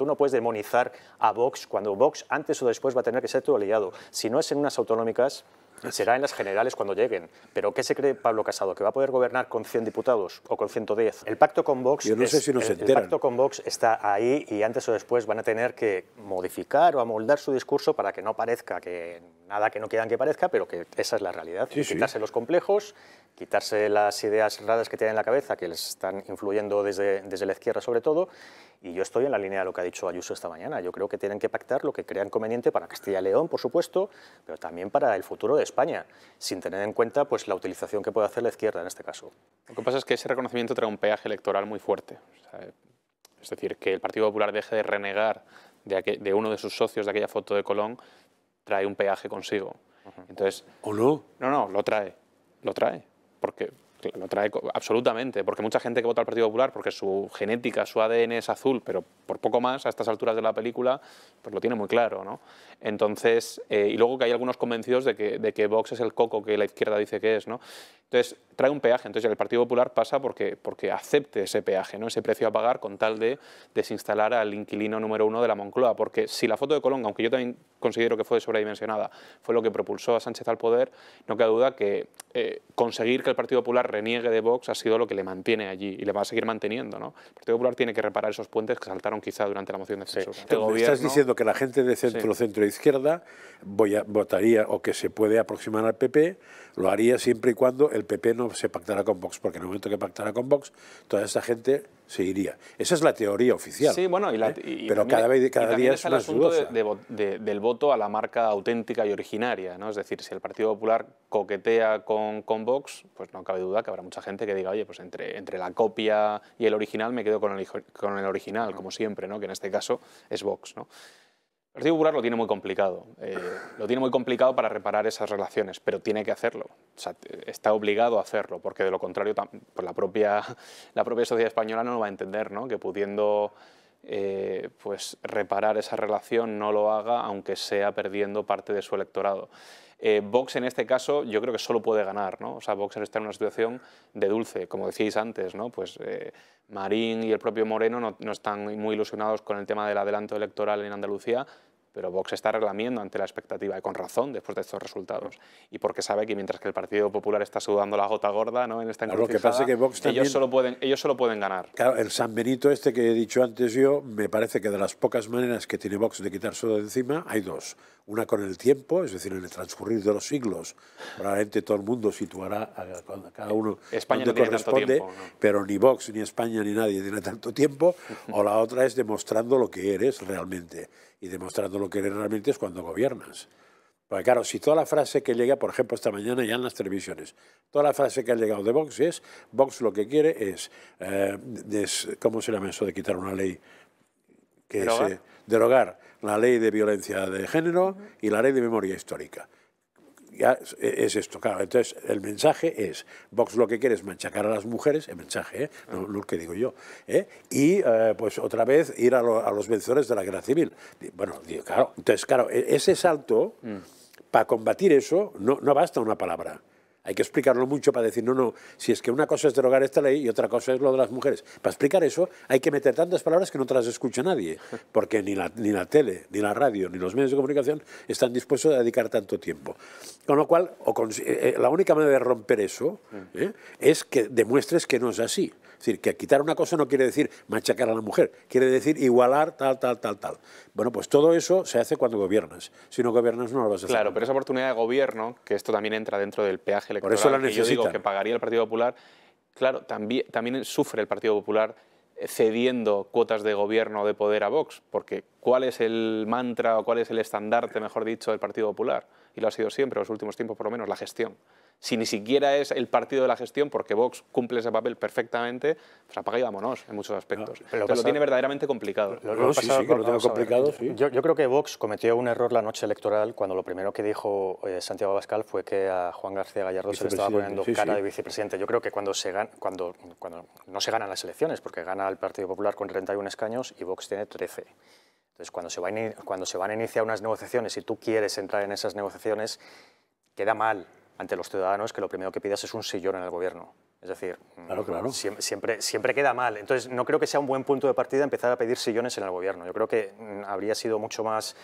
Tú no puedes demonizar a Vox cuando Vox antes o después va a tener que ser tu aliado. Si no es en unas autonómicas, será en las generales cuando lleguen. Pero ¿qué se cree Pablo Casado? ¿Que va a poder gobernar con 100 diputados o con 110? El pacto con Vox, Yo no sé si el pacto con Vox está ahí y antes o después van a tener que modificar o amoldar su discurso para que no parezca que nada que no quieran que parezca, pero que esa es la realidad. quitarse los complejos, quitarse las ideas raras que tienen en la cabeza, que les están influyendo desde, la izquierda sobre todo, y yo estoy en la línea de lo que ha dicho Ayuso esta mañana. Yo creo que tienen que pactar lo que crean conveniente para Castilla y León, por supuesto, pero también para el futuro de España, sin tener en cuenta pues, la utilización que puede hacer la izquierda en este caso. Lo que pasa es que ese reconocimiento trae un peaje electoral muy fuerte. es decir, que el Partido Popular deje de renegar de, de, uno de sus socios de aquella foto de Colón trae un peaje consigo. Entonces, ¿O no? No, no, lo trae, lo trae, porque lo trae absolutamente, porque mucha gente que vota al Partido Popular, porque su genética, su ADN es azul, pero por poco más a estas alturas de la película, pues lo tiene muy claro, ¿no? Entonces, eh, y luego que hay algunos convencidos de que, de que Vox es el coco que la izquierda dice que es, ¿no? Entonces, trae un peaje. Entonces, el Partido Popular pasa porque, porque acepte ese peaje, ¿no? ese precio a pagar con tal de desinstalar al inquilino número uno de la Moncloa. Porque si la foto de Colón, aunque yo también considero que fue sobredimensionada, fue lo que propulsó a Sánchez al poder, no queda duda que eh, conseguir que el Partido Popular reniegue de Vox ha sido lo que le mantiene allí y le va a seguir manteniendo. ¿no? El Partido Popular tiene que reparar esos puentes que saltaron quizá durante la moción de censura. estás diciendo que la gente de centro, centro izquierda votaría o que se puede aproximar al PP, lo haría siempre y cuando el PP no se pactará con Vox, porque en el momento que pactara con Vox, toda esa gente se iría. Esa es la teoría oficial. Sí, bueno, y la, ¿eh? y pero cada, día es el asunto del voto a la marca auténtica y originaria, ¿no? Es decir, si el Partido Popular coquetea con, Vox, pues no cabe duda que habrá mucha gente que diga, oye, pues entre, la copia y el original me quedo con el, original, como siempre, ¿no? Que en este caso es Vox, ¿no? El Partido Popular lo tiene muy complicado. Eh, lo tiene muy complicado para reparar esas relaciones, pero tiene que hacerlo. está obligado a hacerlo, porque de lo contrario pues la, propia, la propia sociedad española no lo va a entender, ¿no? que pudiendo eh, pues reparar esa relación no lo haga aunque sea perdiendo parte de su electorado. Eh, Vox en este caso yo creo que solo puede ganar, ¿no? O sea, Vox está en una situación de dulce, como decíais antes, ¿no? Pues eh, Marín y el propio Moreno no, están muy ilusionados con el tema del adelanto electoral en Andalucía, pero Vox está reglamiendo ante la expectativa, y con razón, después de estos resultados. Y porque sabe que mientras que el Partido Popular está sudando la gota gorda ¿no? en esta claro, que pasa que Vox ellos, solo pueden, ellos solo pueden ganar. Claro, el San Benito este que he dicho antes yo, me parece que de las pocas maneras que tiene Vox de quitarse de encima, hay dos. Una con el tiempo, es decir, en el transcurrir de los siglos, probablemente todo el mundo situará a cada uno donde corresponde, pero ni Vox, ni España, ni nadie tiene tanto tiempo. o la otra es demostrando lo que eres realmente y demostrando lo que realmente es cuando gobiernas. Porque claro, si toda la frase que llega, por ejemplo, esta mañana ya en las televisiones, toda la frase que ha llegado de Vox es, Vox lo que quiere es, eh, ¿cómo se llama eso de quitar una ley? Que ¿Derogar? derogar la ley de violencia de género y la ley de memoria histórica. E, es esto, claro. Entonces, el mensaje es, Vox lo que quiere es machacar a las mujeres, el mensaje, ¿eh? no, lo que digo yo, ¿eh? y eh, pues otra vez ir a, los vencedores de la guerra civil. Bueno, claro, entonces, claro, e, ese salto, mm. para combatir eso, no, no basta una palabra. Hay que explicarlo mucho para decir, no, no, si es que una cosa es derogar esta ley y otra cosa es lo de las mujeres. Para explicar eso hay que meter tantas palabras que no te las escucha nadie, porque ni la, ni la tele, ni la radio, ni los medios de comunicación están dispuestos a dedicar tanto tiempo. Con lo cual, eh, eh, la única manera de romper eso mm. ¿eh? es que demuestres que no es así. Es decir, que quitar una cosa no quiere decir machacar a la mujer, quiere decir igualar tal, tal, tal, tal. Bueno, pues todo eso se hace cuando gobiernas. Si no gobiernas, no lo vas a hacer. Claro, pero esa oportunidad de gobierno, que esto también entra dentro del peaje electoral, que yo digo que pagaría el Partido Popular, claro, también, también sufre el Partido Popular eh, cediendo cuotas de gobierno de poder a Vox, porque ¿cuál es el mantra o cuál es el estandarte, mejor dicho, del Partido Popular? Y lo ha sido siempre, los últimos tiempos por lo menos, la gestión si ni siquiera es el partido de la gestión, porque Vox cumple ese papel perfectamente, pues apaga y vámonos en muchos aspectos. pero lo, tiene verdaderamente complicado. complicado, sí. yo, creo que Vox cometió un error la noche electoral cuando lo primero que dijo eh, Santiago Abascal fue que a Juan García Gallardo se le estaba poniendo cara de vicepresidente. Yo creo que cuando, se cuando, cuando no se ganan las elecciones, porque gana el Partido Popular con 31 escaños y Vox tiene 13. Entonces, cuando se, cuando se van a iniciar unas negociaciones y tú quieres entrar en esas negociaciones, queda mal ante los ciudadanos que lo primero que pidas es un sillón en el gobierno. Es decir, mm, Siempre, queda mal. Entonces, no creo que sea un buen punto de partida empezar a pedir sillones en el gobierno. Yo creo que mm, habría sido mucho más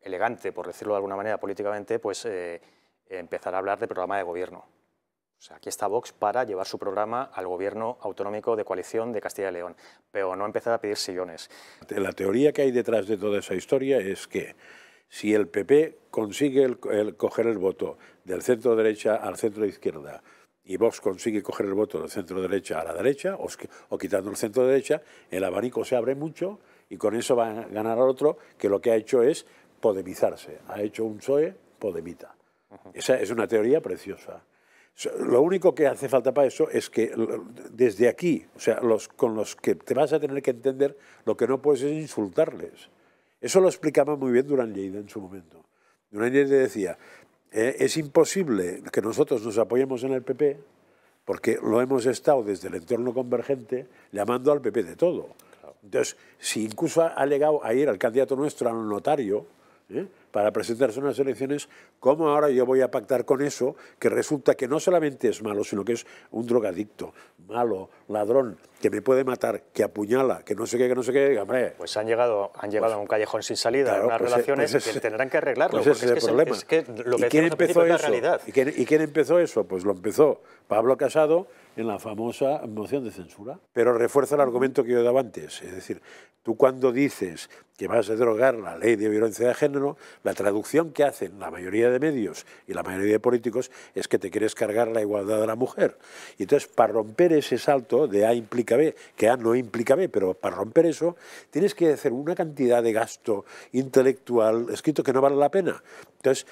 elegante, por decirlo de alguna manera políticamente, pues eh, empezar a hablar de programa de gobierno. O sea, aquí está Vox para llevar su programa al gobierno autonómico de coalición de Castilla y León, pero no empezar a pedir sillones. La teoría que hay detrás de toda esa historia es que si el PP consigue el, coger el voto del centro derecha al centro izquierda y Vox consigue coger el voto del centro derecha a la derecha, o, quitando el centro derecha, el abanico se abre mucho y con eso va a ganar al otro que lo que ha hecho es podemizarse. Ha hecho un PSOE podemita. Esa es una teoría preciosa. Lo único que hace falta para eso es que desde aquí, o sea, con los que te vas a tener que entender, lo que no puedes es insultarles. Eso lo explicaba muy bien Durán Lleida en su momento. Durán Lleida decía, eh, es imposible que nosotros nos apoyemos en el PP porque lo hemos estado desde el entorno convergente llamando al PP de todo. Entonces, si incluso ha a ir al candidato nuestro, al notario, ¿eh? para presentarse unas elecciones, ¿cómo ahora yo voy a pactar con eso que resulta que no solamente es malo, sino que es un drogadicto, malo, ladrón, que me puede matar, que apuñala, que no sé qué, que no sé qué? Hombre, pues han llegado, han llegado pues a un callejón sin salida, a unas pues relaciones pues que tendrán que arreglarlo. Pues ese es el problema. que lo ¿Y quién empezó eso? Realidad. ¿Y, quién, empezó eso? Pues lo empezó Pablo Casado en la famosa moción de censura. Pero refuerza el argumento que yo daba antes. Es decir, tú cuando dices que vas a drogar la ley de violencia de género, la traducción que hacen la mayoría de medios y la mayoría de políticos es que te quieres cargar la igualdad de la mujer. Y entonces, para romper ese salto de A implica B, que A no implica B, pero para romper eso, tienes que hacer una cantidad de gasto intelectual escrito que no vale la pena. Entonces,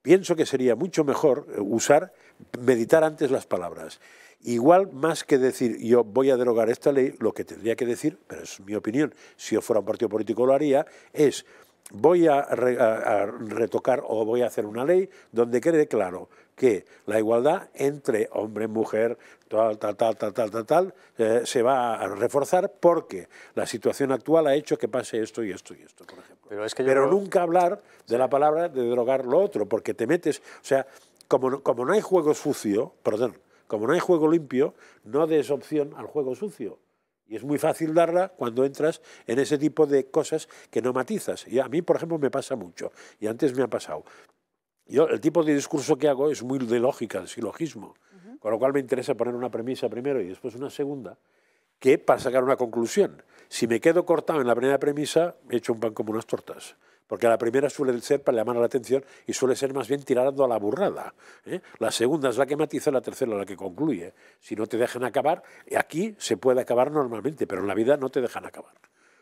pienso que sería mucho mejor eh, usar, meditar antes las palabras. Igual más que decir yo voy a derogar esta ley, lo que tendría que decir, pero es mi opinión, si yo fuera un partido político lo haría, es voy a, retocar o voy a hacer una ley donde quede claro que la igualdad entre hombre y mujer, tal, tal, tal, tal, tal, tal, eh, se va a reforzar porque la situación actual ha hecho que pase esto y esto y esto, por ejemplo. Pero, nunca hablar de la palabra de drogar lo otro, porque te metes, o sea, como, como no hay juego sucio, perdón, como no hay juego limpio, no des opción al juego sucio. Y es muy fácil darla cuando entras en ese tipo de cosas que no matizas. Y a mí, por ejemplo, me pasa mucho. Y antes me ha pasado. Yo, el tipo de discurso que hago es muy de lógica, de silogismo. Con lo cual me interesa poner una premisa primero y después una segunda, que para sacar una conclusión. Si me quedo cortado en la primera premisa, he hecho un pan como unas tortas porque la primera suele ser para llamar la atención y suele ser más bien tirando a la burrada. ¿eh? La segunda es la que matiza la tercera la que concluye. Si no te dejan acabar, aquí se puede acabar normalmente, pero en la vida no te dejan acabar.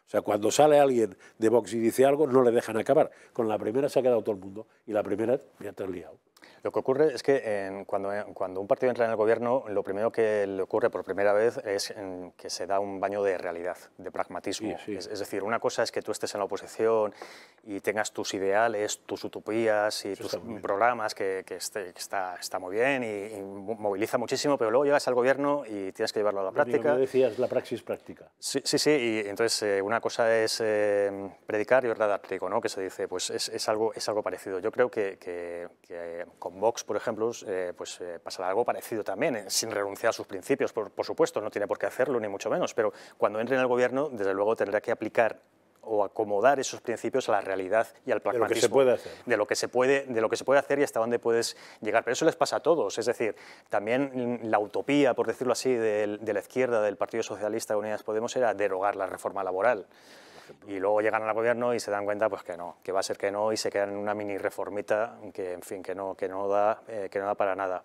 O sea, cuando sale alguien de box y dice algo, no le dejan acabar. Con la primera se ha quedado todo el mundo y la primera ya te has liado. Lo que ocurre es que eh, cuando, un partido entra en el gobierno, lo primero que le ocurre por primera vez es mm, que se da un baño de realidad, de pragmatismo. Es, decir, una cosa es que tú estés en la oposición y tengas tus ideales, tus utopías y tus programas, este, que, está, está muy bien y, moviliza muchísimo, pero luego llegas al gobierno y tienes que llevarlo a la práctica. Lo decías, la praxis práctica. Sí, sí, sí. Y entonces eh, una cosa es eh, predicar y otra dar ¿no? que se dice, pues es, algo, es algo parecido. Yo creo que, que con Vox, por ejemplo, eh, pues eh, pasará algo parecido también, eh, sin renunciar a sus principios, por, supuesto, no tiene por qué hacerlo, ni mucho menos, pero cuando entre en el gobierno, desde luego tendrá que aplicar o acomodar esos principios a la realidad y al pragmatismo. De lo que se puede hacer. De lo que se puede, hacer y hasta dónde puedes llegar. Pero eso les pasa a todos, es decir, también la utopía, por decirlo así, de, de la izquierda, del Partido Socialista de Unidas Podemos, era derogar la reforma laboral. Y luego llegan al gobierno y se dan cuenta pues que no, que va a ser que no y se quedan en una mini reformita que en fin que no que no da eh, que no da para nada.